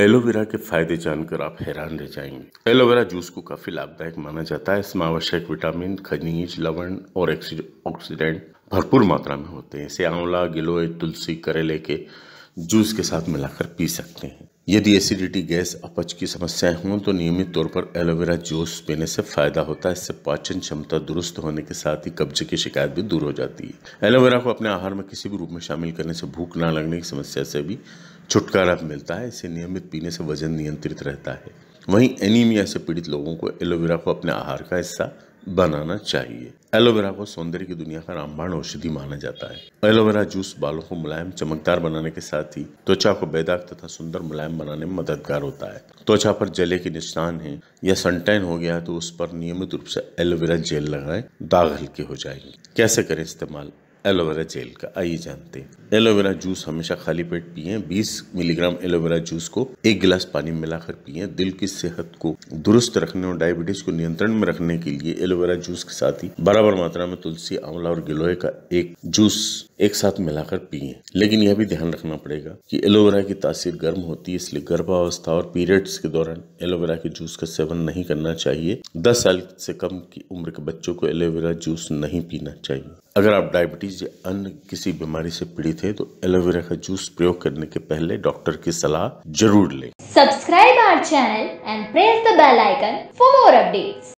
Aloe vera के फायदे जानकर आप हैरान रह जाएंगे एलोवेरा जूस को काफी लाभदायक माना जाता है इसमें आवश्यक विटामिन खनिज लवण और ऑक्सीडेंट भरपूर मात्रा में होते हैं इसे आंवला गिलोय तुलसी करेले के जूस के साथ मिलाकर पी सकते हैं यदि एसिडिटी गैस अपच की समस्याएं हों तो नियमित तौर पर एलोवेरा जूस पीने से फायदा होता है इससे पाचन क्षमता दुरुस्त होने के साथ ही कब्जे की शिकायत भी दूर हो जाती है एलोवेरा को अपने आहार में किसी भी रूप में शामिल करने से भूख ना लगने की समस्या से भी छुटकारा मिलता है इसे नियमित पीने से वजन नियंत्रित रहता है वहीं एनीमिया से पीड़ित लोगों को एलोवेरा को अपने आहार का हिस्सा बनाना चाहिए एलोवेरा को सौंदर्य की दुनिया का रामबाण औषधि माना जाता है एलोवेरा जूस बालों को मुलायम चमकदार बनाने के साथ ही त्वचा को बेदाग तथा सुंदर मुलायम बनाने में मददगार होता है त्वचा पर जले के निशान है या सनटैन हो गया तो उस पर नियमित रूप से एलोवेरा जेल लगाएं दाग हल्के हो जाएंगे कैसे करें इस्तेमाल एलोवेरा जेल का आइए जानते हैं एलोवेरा जूस हमेशा खाली पेट पिए 20 मिलीग्राम एलोवेरा जूस को एक गिलास पानी में मिलाकर पिए दिल की सेहत को दुरुस्त रखने और डायबिटीज को नियंत्रण में रखने के लिए एलोवेरा जूस के साथ ही बराबर मात्रा में तुलसी आंवला और गिलोय का एक जूस एक साथ मिलाकर पिए लेकिन यह भी ध्यान रखना पड़ेगा कि एलोवेरा की तासीर गर्म होती है इसलिए गर्भावस्था और पीरियड्स के दौरान एलोवेरा के जूस का सेवन नहीं करना चाहिए दस साल से कम की उम्र के बच्चों को एलोवेरा जूस नहीं पीना चाहिए अगर आप डायबिटीज़ या अन्य किसी बीमारी से पीड़ित हैं तो एलोवेरा का जूस प्रयोग करने के पहले डॉक्टर की सलाह जरूर लें। Subscribe our channel and press the bell icon for more updates